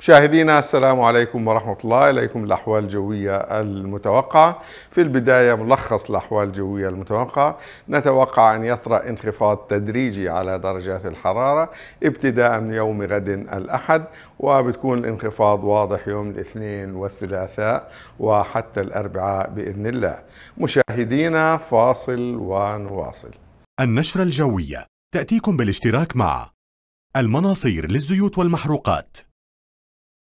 مشاهدينا السلام عليكم ورحمة الله إليكم الأحوال الجوية المتوقعة في البداية ملخص الأحوال الجوية المتوقعة نتوقع أن يطرأ انخفاض تدريجي على درجات الحرارة ابتداء من يوم غد الأحد وبتكون الانخفاض واضح يوم الاثنين والثلاثاء وحتى الأربعاء بإذن الله مشاهدينا فاصل ونواصل النشرة الجوية تأتيكم بالاشتراك مع المناصير للزيوت والمحروقات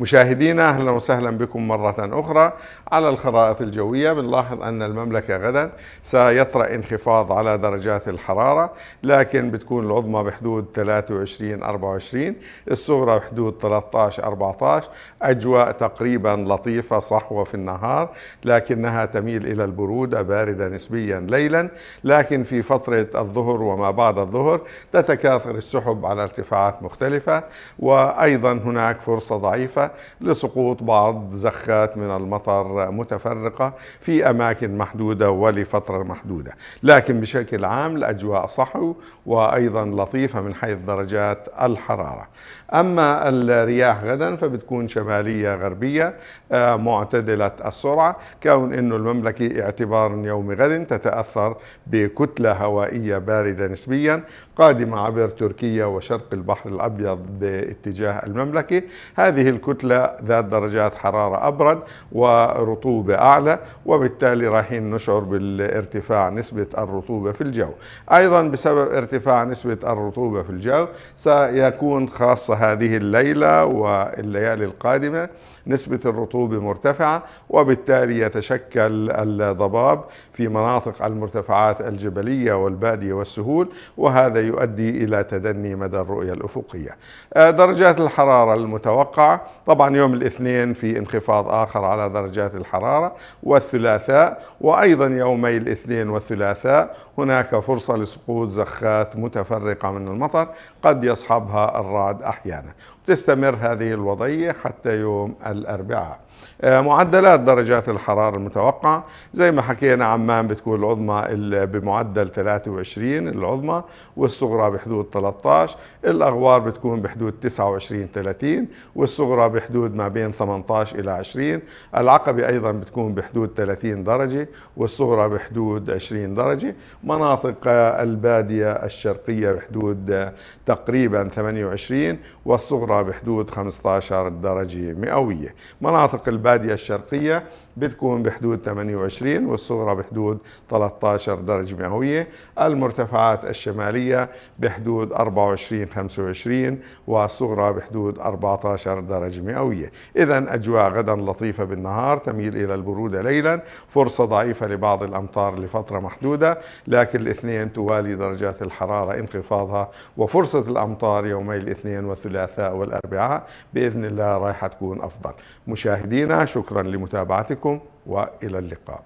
مشاهدينا اهلا وسهلا بكم مره اخرى على الخرائط الجويه بنلاحظ ان المملكه غدا سيطرا انخفاض على درجات الحراره لكن بتكون العظمى بحدود 23 24 الصغرى بحدود 13 14 اجواء تقريبا لطيفه صحوه في النهار لكنها تميل الى البروده بارده نسبيا ليلا لكن في فتره الظهر وما بعد الظهر تتكاثر السحب على ارتفاعات مختلفه وايضا هناك فرصه ضعيفه لسقوط بعض زخات من المطر متفرقه في اماكن محدوده ولفتره محدوده، لكن بشكل عام الاجواء صحو وايضا لطيفه من حيث درجات الحراره. اما الرياح غدا فبتكون شماليه غربيه آه، معتدله السرعه، كون انه المملكه اعتبار يوم غد تتاثر بكتله هوائيه بارده نسبيا قادمه عبر تركيا وشرق البحر الابيض باتجاه المملكه، هذه الكتله كتلة ذات درجات حرارة أبرد ورطوبة أعلى وبالتالي رايحين نشعر بالارتفاع نسبة الرطوبة في الجو أيضا بسبب ارتفاع نسبة الرطوبة في الجو سيكون خاصة هذه الليلة والليالي القادمة نسبة الرطوبة مرتفعة وبالتالي يتشكل الضباب في مناطق المرتفعات الجبلية والبادية والسهول وهذا يؤدي إلى تدني مدى الرؤية الأفقية درجات الحرارة المتوقعة طبعا يوم الاثنين في انخفاض آخر على درجات الحرارة والثلاثاء وأيضا يومي الاثنين والثلاثاء هناك فرصة لسقوط زخات متفرقة من المطر قد يصحبها الرعد أحيانا تستمر هذه الوضعية حتى يوم الأربعاء آه، معدلات درجات الحرارة المتوقعة زي ما حكينا عمان بتكون العظمى بمعدل 23 العظمى والصغرى بحدود 13 الأغوار بتكون بحدود 29 30 والصغرى بحدود ما بين 18 إلى 20 العقبة أيضا بتكون بحدود 30 درجة والصغرى بحدود 20 درجة مناطق آه، البادية الشرقية بحدود آه، تقريبا 28 والصغرى بحدود 15 درجة مئوية مناطق البادية الشرقية بتكون بحدود 28 والصغرى بحدود 13 درجة مئوية المرتفعات الشمالية بحدود 24 25 والصغرى بحدود 14 درجة مئوية إذا أجواء غدا لطيفة بالنهار تميل إلى البرودة ليلا فرصة ضعيفة لبعض الأمطار لفترة محدودة لكن الاثنين توالي درجات الحرارة انخفاضها وفرصة الأمطار يومي الاثنين والثلاثاء والأربعاء والأربعاء بإذن الله رايحة تكون أفضل مشاهدينا شكرا لمتابعتكم وإلى اللقاء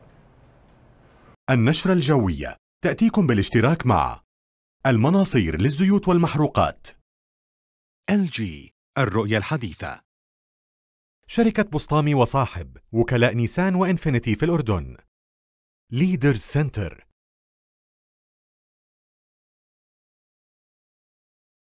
النشرة الجوية تأتيكم بالاشتراك مع المناصير للزيوت والمحروقات LG الرؤية الحديثة شركة بسطامي وصاحب وكلاء نيسان وإنفينيتي في الأردن ليدر سنتر